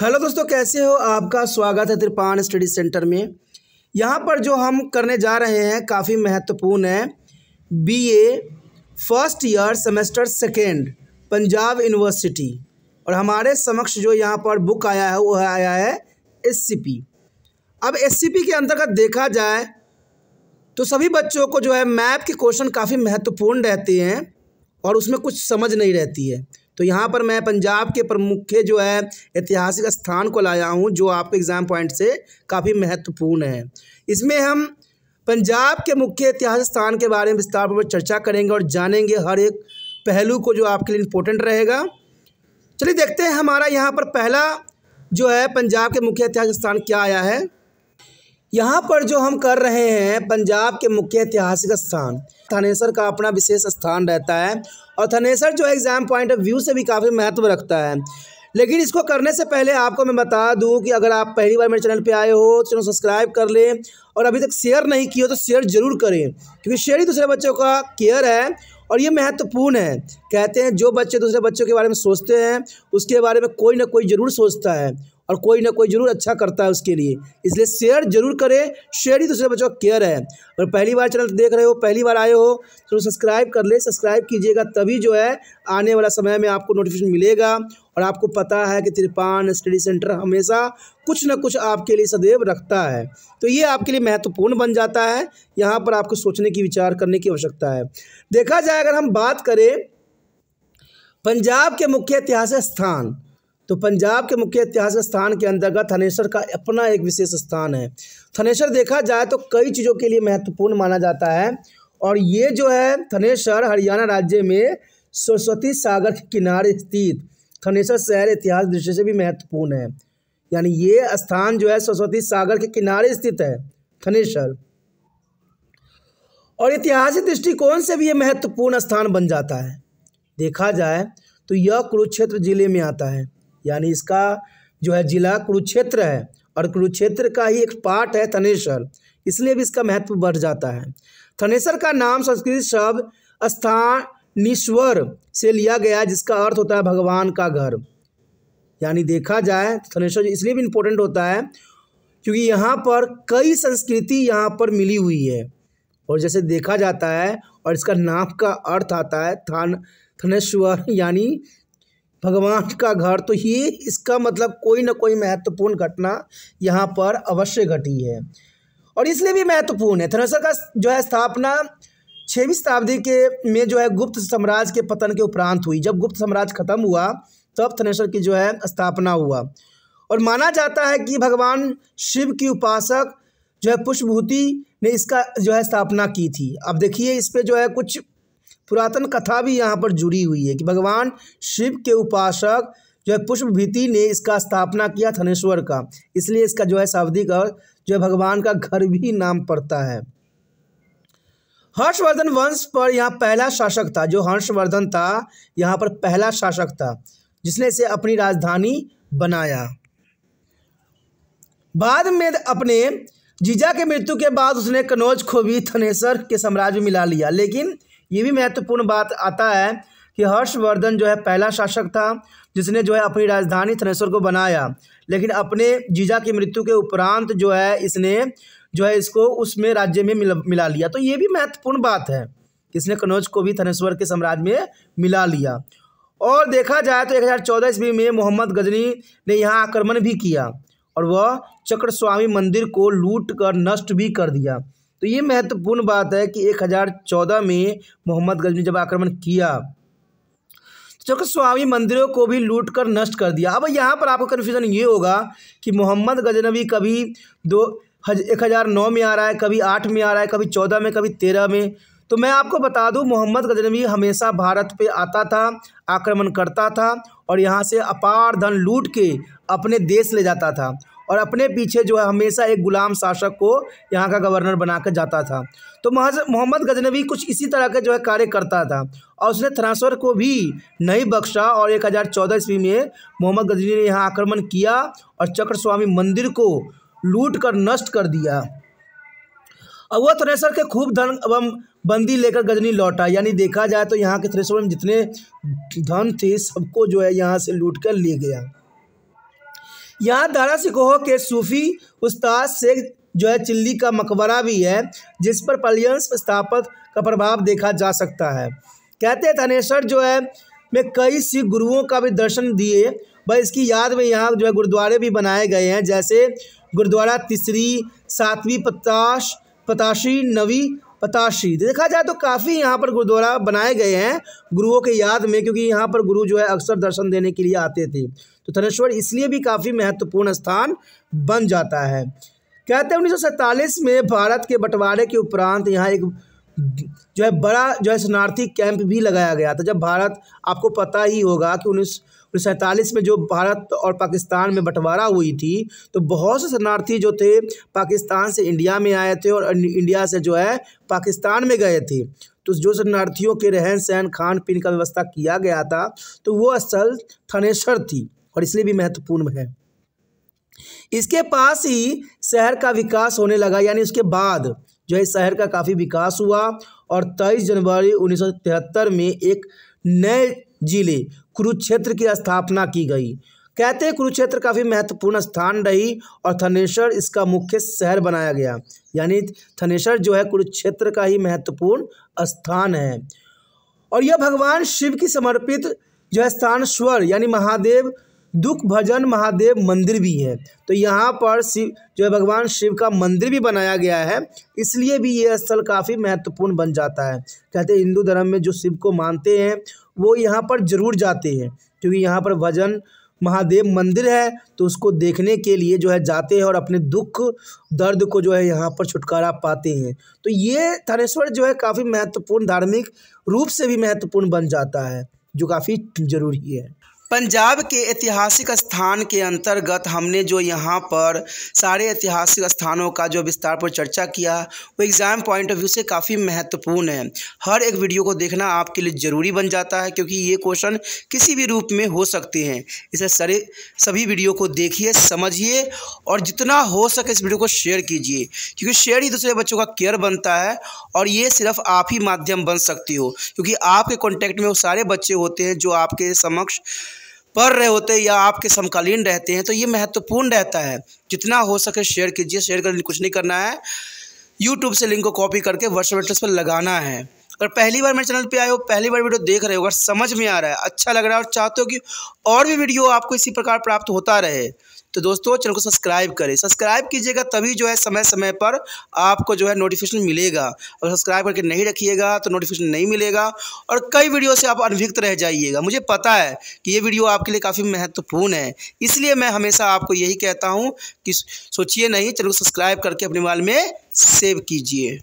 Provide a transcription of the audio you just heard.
hello दोस्तों कैसे हो आपका स्वागत है त्रिपान स्टडी सेंटर में यहाँ पर जो हम करने जा रहे हैं काफ़ी महत्वपूर्ण है BA first year semester second Punjab university और हमारे समक्ष जो यहाँ पर बुक आया है वो आया है एससीपी अब एससीपी के अंतर्गत देखा जाए तो सभी बच्चों को जो है मैप के क्वेश्चन काफ़ी महत्वपूर्ण रहते हैं और उसमें कुछ समझ नहीं रहती है तो यहाँ पर मैं पंजाब के प्रमुख जो है ऐतिहासिक स्थान को लाया हूँ जो आपके एग्ज़ाम पॉइंट से काफ़ी महत्वपूर्ण है इसमें हम पंजाब के मुख्य ऐतिहासिक स्थान के बारे में विस्तार पर चर्चा करेंगे और जानेंगे हर एक पहलू को जो आपके लिए इम्पोर्टेंट रहेगा चलिए देखते हैं हमारा यहाँ पर पहला जो है पंजाब के मुख्य ऐतिहासिक स्थान क्या आया है यहाँ पर जो हम कर रहे हैं पंजाब के मुख्य ऐतिहासिक स्थान थानेसर का अपना विशेष स्थान रहता है और थनेसर जो एग्ज़ाम पॉइंट ऑफ व्यू से भी काफ़ी महत्व रखता है लेकिन इसको करने से पहले आपको मैं बता दूं कि अगर आप पहली बार मेरे चैनल पे आए हो तो चैनल सब्सक्राइब कर लें और अभी तक शेयर नहीं किया तो शेयर ज़रूर करें क्योंकि शेयर ही दूसरे बच्चों का केयर है और ये महत्वपूर्ण है कहते हैं जो बच्चे दूसरे बच्चों के बारे में सोचते हैं उसके बारे में कोई ना कोई ज़रूर सोचता है और कोई ना कोई जरूर अच्छा करता है उसके लिए इसलिए शेयर जरूर करें शेयर ही दूसरे तो बच्चों का केयर है और पहली बार चैनल देख रहे हो पहली बार आए हो तो सब्सक्राइब कर ले सब्सक्राइब कीजिएगा तभी जो है आने वाला समय में आपको नोटिफिकेशन मिलेगा और आपको पता है कि त्रिपान स्टडी सेंटर हमेशा कुछ ना कुछ आपके लिए सदैव रखता है तो ये आपके लिए महत्वपूर्ण बन जाता है यहाँ पर आपको सोचने की विचार करने की आवश्यकता है देखा जाए अगर हम बात करें पंजाब के मुख्य ऐतिहासिक स्थान तो पंजाब के मुख्य ऐतिहासिक स्थान के अंतर्गत थनेश्वर का अपना एक विशेष स्थान है थनेश्वर देखा जाए तो कई चीज़ों के लिए महत्वपूर्ण माना जाता है और ये जो है थनेश्वर हरियाणा राज्य में सरस्वती सागर के किनारे स्थित थनेश्वर शहर इतिहास दृष्टि से भी महत्वपूर्ण है यानी ये स्थान जो है सरस्वती सागर के किनारे स्थित है थनेश्वर और ऐतिहासिक दृष्टिकोण से भी ये महत्वपूर्ण स्थान बन जाता है देखा जाए तो यह कुरुक्षेत्र जिले में आता है यानी इसका जो है जिला कुरुक्षेत्र है और कुरुक्षेत्र का ही एक पार्ट है थनेश्वर इसलिए भी इसका महत्व बढ़ जाता है थनेश्वर का नाम संस्कृत शब्द स्थानीश्वर से लिया गया जिसका अर्थ होता है भगवान का घर यानी देखा जाए तो थनेश्वर इसलिए भी इम्पोर्टेंट होता है क्योंकि यहाँ पर कई संस्कृति यहाँ पर मिली हुई है और जैसे देखा जाता है और इसका नाम का अर्थ आता है थान थनेश्वर यानी भगवान का घर तो ये इसका मतलब कोई ना कोई महत्वपूर्ण घटना यहाँ पर अवश्य घटी है और इसलिए भी महत्वपूर्ण है थनेसर का जो है स्थापना छवीं शताब्दी के में जो है गुप्त साम्राज्य के पतन के उपरांत हुई जब गुप्त साम्राज्य खत्म हुआ तब थनेसर की जो है स्थापना हुआ और माना जाता है कि भगवान शिव की उपासक जो है पुष्पभूति ने इसका जो है स्थापना की थी अब देखिए इस पर जो है कुछ पुरातन कथा भी यहाँ पर जुड़ी हुई है कि भगवान शिव के उपासक जो है पुष्प भीति ने इसका स्थापना किया थनेश्वर का इसलिए इसका जो है शाब्दिक और जो है भगवान का घर भी नाम पड़ता है हर्षवर्धन वंश पर यहाँ पहला शासक था जो हर्षवर्धन था यहाँ पर पहला शासक था जिसने इसे अपनी राजधानी बनाया बाद में अपने जीजा के मृत्यु के बाद उसने कनौज को भी थनेश्वर के साम्राज्य मिला लिया लेकिन ये भी महत्वपूर्ण बात आता है कि हर्षवर्धन जो है पहला शासक था जिसने जो है अपनी राजधानी थनेश्वर को बनाया लेकिन अपने जीजा की मृत्यु के उपरांत जो है इसने जो है इसको उसमें राज्य में मिला लिया तो ये भी महत्वपूर्ण बात है इसने कनौज को भी थनेश्वर के साम्राज्य में मिला लिया और देखा जाए तो एक हज़ार चौदह ईस्वी में मोहम्मद गजनी ने यहाँ आक्रमण भी किया और वह चक्र मंदिर को लूट कर नष्ट भी कर दिया तो ये महत्वपूर्ण बात है कि 1014 में मोहम्मद में जब आक्रमण किया तो चूँकि स्वामी मंदिरों को भी लूट कर नष्ट कर दिया अब यहाँ पर आपका कन्फ्यूज़न ये होगा कि मोहम्मद गजनवी कभी दो हज एक हज़ार नौ में आ रहा है कभी आठ में आ रहा है कभी चौदह में कभी तेरह में तो मैं आपको बता दूं मोहम्मद गजनवी हमेशा भारत पे आता था आक्रमण करता था और यहाँ से अपार धन लूट के अपने देश ले जाता था और अपने पीछे जो है हमेशा एक गुलाम शासक को यहाँ का गवर्नर बनाकर जाता था तो मोहम्मद गजनवी कुछ इसी तरह का जो है कार्य करता था और उसने थ्रासवर को भी नहीं बख्शा और एक हज़ार चौदह ईस्वी में मोहम्मद गजनवी ने यहाँ आक्रमण किया और चक्र स्वामी मंदिर को लूट कर नष्ट कर दिया अब वह थ्रेसर के खूब धन एवं बंदी लेकर गजनी लौटा यानी देखा जाए तो यहाँ के थ्रेसर में जितने धन थे सबको जो है यहाँ से लूट कर ले गया यहाँ दारा सिकोह के सूफ़ी उस्ताद से जो है चिल्ली का मकबरा भी है जिस पर पलियंस स्थापत का प्रभाव देखा जा सकता है कहते हैं थानेश्वर जो है में कई सिख गुरुओं का भी दर्शन दिए व इसकी याद में यहाँ जो है गुरुद्वारे भी बनाए गए हैं जैसे गुरुद्वारा तीसरी सातवीं पताश पताशी नवी पताशी तो देखा जाए तो काफ़ी यहाँ पर गुरुद्वारा बनाए गए हैं गुरुओं के याद में क्योंकि यहाँ पर गुरु जो है अक्सर दर्शन देने के लिए आते थे तो थनेश्वर इसलिए भी काफ़ी महत्वपूर्ण स्थान बन जाता है कहते हैं उन्नीस में भारत के बंटवारे के उपरांत यहाँ एक जो है बड़ा जो है शरणार्थी कैंप भी लगाया गया था जब भारत आपको पता ही होगा कि उन्नीस तो सैंतालीस में जो भारत और पाकिस्तान में बंटवारा हुई थी तो बहुत से शरणार्थी जो थे पाकिस्तान से इंडिया में आए थे और इंडिया से जो है पाकिस्तान में गए थे तो जो शरणार्थियों के रहन सहन खान पीन का व्यवस्था किया गया था तो वो असल थनेश्वर थी और इसलिए भी महत्वपूर्ण है इसके पास ही शहर का विकास होने लगा यानी उसके बाद जो है शहर का काफ़ी विकास हुआ और 23 जनवरी 1973 में एक नए जिले कुरुक्षेत्र की स्थापना की गई कहते हैं कुरुक्षेत्र काफ़ी महत्वपूर्ण स्थान रही और थनेश्वर इसका मुख्य शहर बनाया गया यानी थनेश्वर जो है कुरुक्षेत्र का ही महत्वपूर्ण स्थान है और यह भगवान शिव की समर्पित जो है स्थान स्वर यानी महादेव दुख भजन महादेव मंदिर भी है तो यहाँ पर शिव जो है भगवान शिव का मंदिर भी बनाया गया है इसलिए भी यह स्थल काफ़ी महत्वपूर्ण बन जाता है कहते हैं हिंदू धर्म में जो शिव को मानते हैं वो यहाँ पर ज़रूर जाते हैं क्योंकि यहाँ पर भजन महादेव मंदिर है तो उसको देखने के लिए जो है जाते हैं और अपने दुख दर्द को जो है यहाँ पर छुटकारा पाते हैं तो ये थानेश्वर जो है काफ़ी महत्वपूर्ण धार्मिक रूप से भी महत्वपूर्ण बन जाता है जो काफ़ी ज़रूरी है पंजाब के ऐतिहासिक स्थान के अंतर्गत हमने जो यहाँ पर सारे ऐतिहासिक स्थानों का जो विस्तार पर चर्चा किया वो एग्ज़ाम पॉइंट ऑफ व्यू से काफ़ी महत्वपूर्ण है हर एक वीडियो को देखना आपके लिए ज़रूरी बन जाता है क्योंकि ये क्वेश्चन किसी भी रूप में हो सकते हैं इसे सारे सभी वीडियो को देखिए समझिए और जितना हो सके इस वीडियो को शेयर कीजिए क्योंकि शेयर ही दूसरे बच्चों का केयर बनता है और ये सिर्फ आप ही माध्यम बन सकती हो क्योंकि आपके कॉन्टैक्ट में वो सारे बच्चे होते हैं जो आपके समक्ष पढ़ रहे होते हैं या आपके समकालीन रहते हैं तो ये महत्वपूर्ण रहता है जितना हो सके शेयर कीजिए शेयर कर कुछ नहीं करना है यूट्यूब से लिंक को कॉपी करके व्हाट्सएप एड्रेस पर लगाना है अगर पहली बार मेरे चैनल पे आए हो पहली बार वीडियो देख रहे हो अगर समझ में आ रहा है अच्छा लग रहा है और चाहते हो कि और भी वीडियो आपको इसी प्रकार प्राप्त होता रहे तो दोस्तों चैनल को सब्सक्राइब करें सब्सक्राइब कीजिएगा तभी जो है समय समय पर आपको जो है नोटिफिकेशन मिलेगा और सब्सक्राइब करके नहीं रखिएगा तो नोटिफिकेशन नहीं मिलेगा और कई वीडियो से आप अनभिक्त रह जाइएगा मुझे पता है कि ये वीडियो आपके लिए काफ़ी महत्वपूर्ण है इसलिए मैं हमेशा आपको यही कहता हूँ कि सोचिए नहीं चैनल को सब्सक्राइब करके अपने मोबाइल में सेव कीजिए